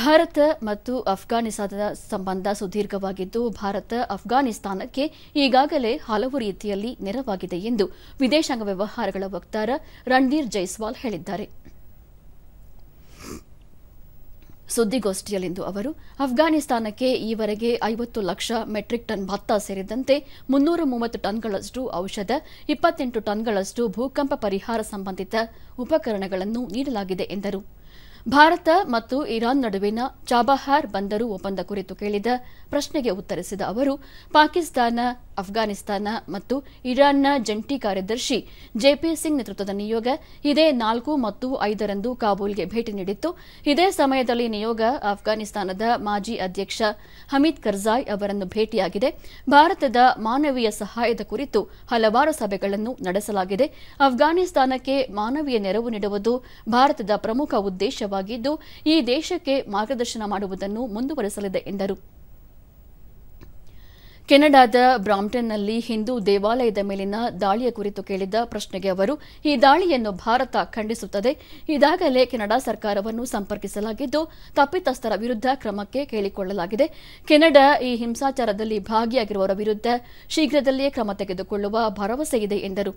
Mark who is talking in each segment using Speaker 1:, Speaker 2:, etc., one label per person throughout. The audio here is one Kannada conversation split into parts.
Speaker 1: ಭಾರತ ಮತ್ತು ಅಫ್ಘಾನಿಸ್ತಾನದ ಸಂಬಂಧ ಸುದೀರ್ಘವಾಗಿದ್ದು ಭಾರತ ಅಫ್ಘಾನಿಸ್ತಾನಕ್ಕೆ ಈಗಾಗಲೇ ಹಲವು ರೀತಿಯಲ್ಲಿ ನೆರವಾಗಿದೆ ಎಂದು ವಿದೇಶಾಂಗ ವ್ಯವಹಾರಗಳ ವಕ್ತಾರ ರಣಧೀರ್ ಜೈಸ್ವಾಲ್ ಹೇಳಿದ್ದಾರೆ ಸುದ್ದಿಗೋಷ್ಠಿಯಲ್ಲಿಂದು ಅವರು ಅಫ್ಘಾನಿಸ್ತಾನಕ್ಕೆ ಈವರೆಗೆ ಐವತ್ತು ಲಕ್ಷ ಮೆಟ್ರಿಕ್ ಟನ್ ಭತ್ತ ಸೇರಿದಂತೆ ಮುನ್ನೂರ ಮೂವತ್ತು ಟನ್ಗಳಷ್ಟು ಔಷಧ ಇಪ್ಪತ್ತೆಂಟು ಟನ್ಗಳಷ್ಟು ಭೂಕಂಪ ಪರಿಹಾರ ಸಂಬಂಧಿತ ಉಪಕರಣಗಳನ್ನು ನೀಡಲಾಗಿದೆ ಎಂದರು ಭಾರತ ಮತ್ತು ಇರಾನ್ ನಡುವಿನ ಚಾಬಹಾರ್ ಬಂದರು ಒಪ್ಪಂದ ಕುರಿತು ಕೇಳಿದ ಪ್ರಶ್ನೆಗೆ ಉತ್ತರಿಸಿದ ಅವರು ಪಾಕಿಸ್ತಾನ ಅಫ್ಘಾನಿಸ್ತಾನ ಮತ್ತು ಇರಾನ್ನ ಜಂಟಿ ಕಾರ್ಯದರ್ಶಿ ಜೆಪಿ ಸಿಂಗ್ ನೇತೃತ್ವದ ನಿಯೋಗ ಇದೇ ನಾಲ್ಕು ಮತ್ತು ಐದರಂದು ಕಾಬೂಲ್ಗೆ ಭೇಟಿ ನೀಡಿತ್ತು ಇದೇ ಸಮಯದಲ್ಲಿ ನಿಯೋಗ ಅಫ್ಘಾನಿಸ್ತಾನದ ಮಾಜಿ ಅಧ್ಯಕ್ಷ ಹಮೀದ್ ಕರ್ಜಾಯ್ ಅವರನ್ನು ಭೇಟಿಯಾಗಿದೆ ಭಾರತದ ಮಾನವೀಯ ಸಹಾಯದ ಕುರಿತು ಹಲವಾರು ಸಭೆಗಳನ್ನು ನಡೆಸಲಾಗಿದೆ ಅಫ್ಘಾನಿಸ್ತಾನಕ್ಕೆ ಮಾನವೀಯ ನೆರವು ನೀಡುವುದು ಭಾರತದ ಪ್ರಮುಖ ಉದ್ದೇಶ ವಂಶವಾಗಿದ್ದು ಈ ದೇಶಕ್ಕೆ ಮಾರ್ಗದರ್ಶನ ಮಾಡುವುದನ್ನು ಮುಂದುವರೆಸಲಿದೆ ಎಂದರು ಕೆನಡಾದ ಬ್ರಾಂಪ್ಟನ್ನಲ್ಲಿ ಹಿಂದೂ ದೇವಾಲಯದ ಮೇಲಿನ ದಾಳಿಯ ಕುರಿತು ಕೇಳಿದ ಪ್ರಶ್ನೆಗೆ ಅವರು ಈ ದಾಳಿಯನ್ನು ಭಾರತ ಖಂಡಿಸುತ್ತದೆ ಇದಾಗಲೇ ಕೆನಡಾ ಸರ್ಕಾರವನ್ನು ಸಂಪರ್ಕಿಸಲಾಗಿದ್ದು ತಪ್ಪಿತಸ್ಥರ ವಿರುದ್ಧ ಕ್ರಮಕ್ಕೆ ಕೇಳಿಕೊಳ್ಳಲಾಗಿದೆ ಕೆನಡಾ ಈ ಹಿಂಸಾಚಾರದಲ್ಲಿ ಭಾಗಿಯಾಗಿರುವವರ ವಿರುದ್ಧ ಶೀಘ್ರದಲ್ಲಿಯೇ ಕ್ರಮ ತೆಗೆದುಕೊಳ್ಳುವ ಭರವಸೆ ಇದೆ ಎಂದರು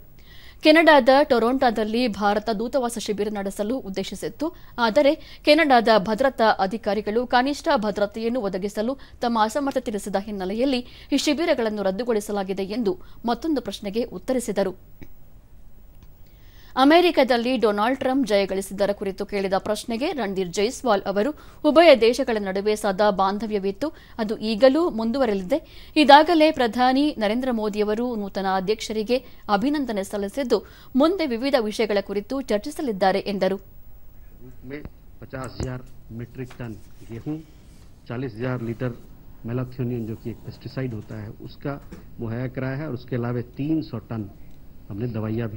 Speaker 1: ಕೆನಡಾದ ಟೊರೊಂಟೊದಲ್ಲಿ ಭಾರತ ದೂತವಾಸ ಶಿಬಿರ ನಡೆಸಲು ಉದ್ದೇಶಿಸಿತ್ತು ಆದರೆ ಕೆನಡಾದ ಭದ್ರತಾ ಅಧಿಕಾರಿಗಳು ಕನಿಷ್ಠ ಭದ್ರತೆಯನ್ನು ಒದಗಿಸಲು ತಮ್ಮ ಅಸಮರ್ಥ ತಿಳಿಸಿದ ಹಿನ್ನೆಲೆಯಲ್ಲಿ ಈ ಶಿಬಿರಗಳನ್ನು ರದ್ದುಗೊಳಿಸಲಾಗಿದೆ ಎಂದು ಮತ್ತೊಂದು ಪ್ರಶ್ನೆಗೆ ಉತ್ತರಿಸಿದರು ಅಮೆರಿಕದಲ್ಲಿ ಡೊನಾಲ್ಡ್ ಟ್ರಂಪ್ ಜಯಗಳಿಸಿದ್ದರ ಕುರಿತು ಕೇಳಿದ ಪ್ರಶ್ನೆಗೆ ರಣಧೀರ್ ಜೈಸ್ವಾಲ್ ಅವರು ಉಭಯ ದೇಶಗಳ ನಡುವೆ ಸದಾ ಬಾಂಧವ್ಯವಿತ್ತು ಅದು ಈಗಲೂ ಮುಂದುವರೆಯಲಿದೆ ಇದಾಗಲೇ ಪ್ರಧಾನಿ ನರೇಂದ್ರ ಮೋದಿಯವರು ನೂತನ ಅಧ್ಯಕ್ಷರಿಗೆ ಅಭಿನಂದನೆ ಸಲ್ಲಿಸಿದ್ದು ಮುಂದೆ ವಿವಿಧ ವಿಷಯಗಳ ಕುರಿತು ಚರ್ಚಿಸಲಿದ್ದಾರೆ ಎಂದರು मुहैया कराया है और उसके अलावा 300 टन हमने दवाइयाँ